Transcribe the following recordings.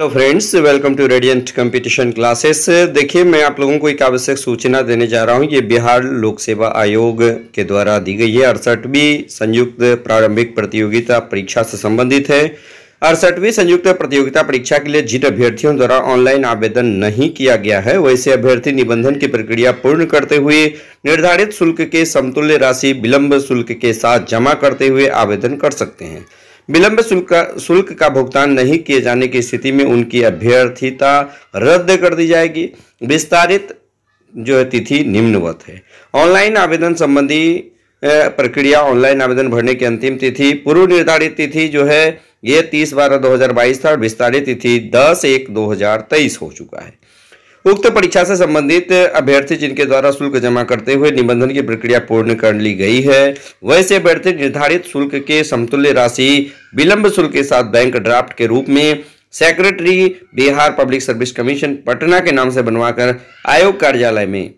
hello friends welcome to radiant competition classes देखिए मैं आप लोगों को एक आवश्यक सूचना देने जा रहा हूं ये बिहार लोक सेवा आयोग के द्वारा दी गई है अड़सठवीं संयुक्त प्रारंभिक प्रतियोगिता परीक्षा से संबंधित है अड़सठवीं संयुक्त प्रतियोगिता परीक्षा के लिए जिन अभ्यर्थियों द्वारा ऑनलाइन आवेदन नहीं किया गया है वैसे अभ्यर्थी निबंधन की प्रक्रिया पूर्ण करते हुए निर्धारित शुल्क के समतुल्य राशि विलम्ब शुल्क के साथ जमा करते हुए आवेदन कर सकते हैं विलंब शुल्क का शुल्क का भुगतान नहीं किए जाने की स्थिति में उनकी अभ्यर्थिता रद्द कर दी जाएगी विस्तारित जो है तिथि निम्नवत है ऑनलाइन आवेदन संबंधी प्रक्रिया ऑनलाइन आवेदन भरने की अंतिम तिथि पूर्व निर्धारित तिथि जो है ये 30 बारह 2022 था और विस्तारित तिथि 10 एक 2023 हो चुका है उक्त परीक्षा से संबंधित अभ्यर्थी जिनके द्वारा शुल्क जमा करते हुए निबंधन की प्रक्रिया पूर्ण कर ली गई है वैसे अभ्यर्थी निर्धारित शुल्क के समतुल्य राशि विलंब शुल्क के साथ बैंक ड्राफ्ट के रूप में secretary Bihar public service commission Patna के नाम से बनवाकर आयोग कार्यालय में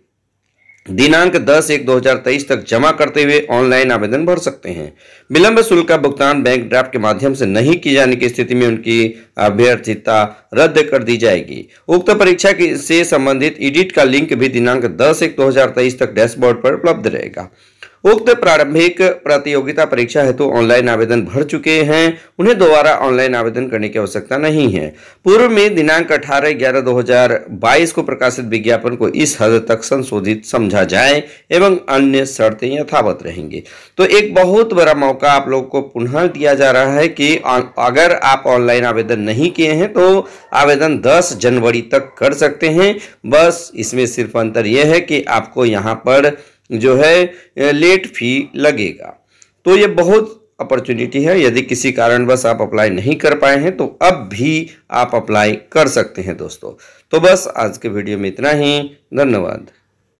दिनांक 10 एक 2023 तक जमा करते हुए ऑनलाइन आवेदन भर सकते हैं विलंब शुल्क का भुगतान बैंक ड्राफ्ट के माध्यम से नहीं किए जाने की स्थिति में उनकी अभ्यर्थिता रद्द कर दी जाएगी उक्त परीक्षा से संबंधित एडिट का लिंक भी दिनांक 10 एक 2023 तक डैशबोर्ड पर उपलब्ध रहेगा उक्त प्रारंभिक प्रतियोगिता परीक्षा हेतु ऑनलाइन आवेदन भर चुके हैं उन्हें दोबारा ऑनलाइन आवेदन करने की आवश्यकता नहीं है पूर्व में दिनांक अठारह ग्यारह दो हजार बाईस को प्रकाशित विज्ञापन को इस हद तक संशोधित समझा जाए एवं अन्य शर्तें यथावत रहेंगी तो एक बहुत बड़ा मौका आप लोग को पुनः दिया जा रहा है कि अगर आप ऑनलाइन आवेदन नहीं किए हैं तो आवेदन दस जनवरी तक कर सकते हैं बस इसमें सिर्फ अंतर यह है कि आपको यहाँ पर जो है लेट फी लगेगा तो ये बहुत अपॉर्चुनिटी है यदि किसी कारणवश आप अप्लाई नहीं कर पाए हैं तो अब भी आप अप्लाई कर सकते हैं दोस्तों तो बस आज के वीडियो में इतना ही धन्यवाद